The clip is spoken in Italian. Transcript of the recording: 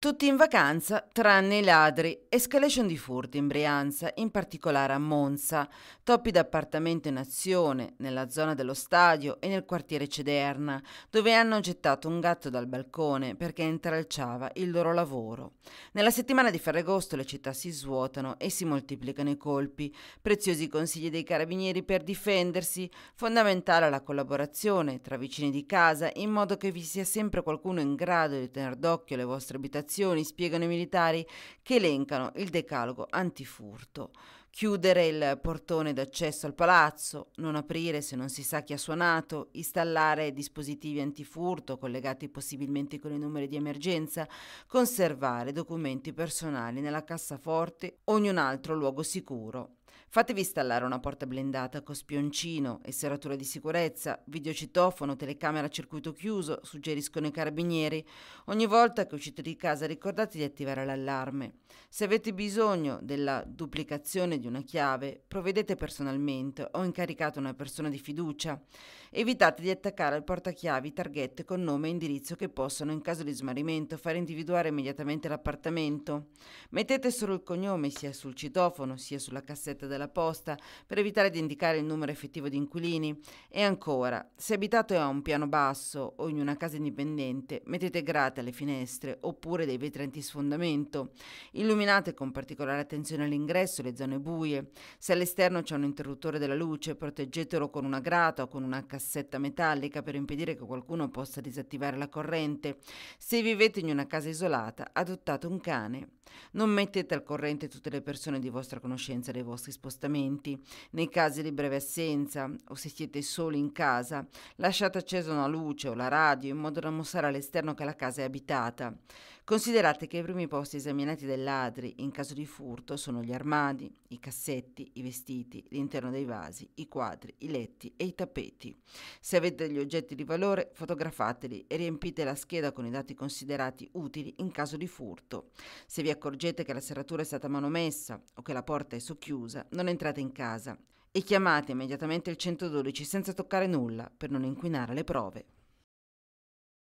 Tutti in vacanza, tranne i ladri. Escalation di furti in Brianza, in particolare a Monza. Toppi d'appartamento in azione, nella zona dello stadio e nel quartiere Cederna, dove hanno gettato un gatto dal balcone perché intralciava il loro lavoro. Nella settimana di Ferragosto le città si svuotano e si moltiplicano i colpi. Preziosi consigli dei carabinieri per difendersi, fondamentale la collaborazione tra vicini di casa in modo che vi sia sempre qualcuno in grado di tenere d'occhio le vostre abitazioni segnalazioni, spiegano i militari, che elencano il decalogo antifurto. Chiudere il portone d'accesso al palazzo, non aprire se non si sa chi ha suonato, installare dispositivi antifurto collegati possibilmente con i numeri di emergenza, conservare documenti personali nella cassaforte o in un altro luogo sicuro. Fatevi installare una porta blindata con spioncino e serratura di sicurezza, videocitofono, telecamera a circuito chiuso, suggeriscono i carabinieri. Ogni volta che uscite di casa ricordate di attivare l'allarme. Se avete bisogno della duplicazione di una chiave, provvedete personalmente o incaricate una persona di fiducia. Evitate di attaccare al portachiavi targhette con nome e indirizzo che possono, in caso di smarrimento, far individuare immediatamente l'appartamento. Mettete solo il cognome sia sul citofono sia sulla cassetta della della posta per evitare di indicare il numero effettivo di inquilini. E ancora, se abitate a un piano basso o in una casa indipendente, mettete grate alle finestre oppure dei vetri sfondamento. Illuminate con particolare attenzione all'ingresso le zone buie. Se all'esterno c'è un interruttore della luce, proteggetelo con una grata o con una cassetta metallica per impedire che qualcuno possa disattivare la corrente. Se vivete in una casa isolata, adottate un cane non mettete al corrente tutte le persone di vostra conoscenza dei vostri spostamenti. Nei casi di breve assenza o se siete soli in casa, lasciate accesa una luce o la radio in modo da mostrare all'esterno che la casa è abitata. Considerate che i primi posti esaminati dai ladri in caso di furto sono gli armadi, i cassetti, i vestiti, l'interno dei vasi, i quadri, i letti e i tappeti. Se avete degli oggetti di valore, fotografateli e riempite la scheda con i dati considerati utili in caso di furto. Se vi accorgete che la serratura è stata manomessa o che la porta è socchiusa, non entrate in casa e chiamate immediatamente il 112 senza toccare nulla per non inquinare le prove.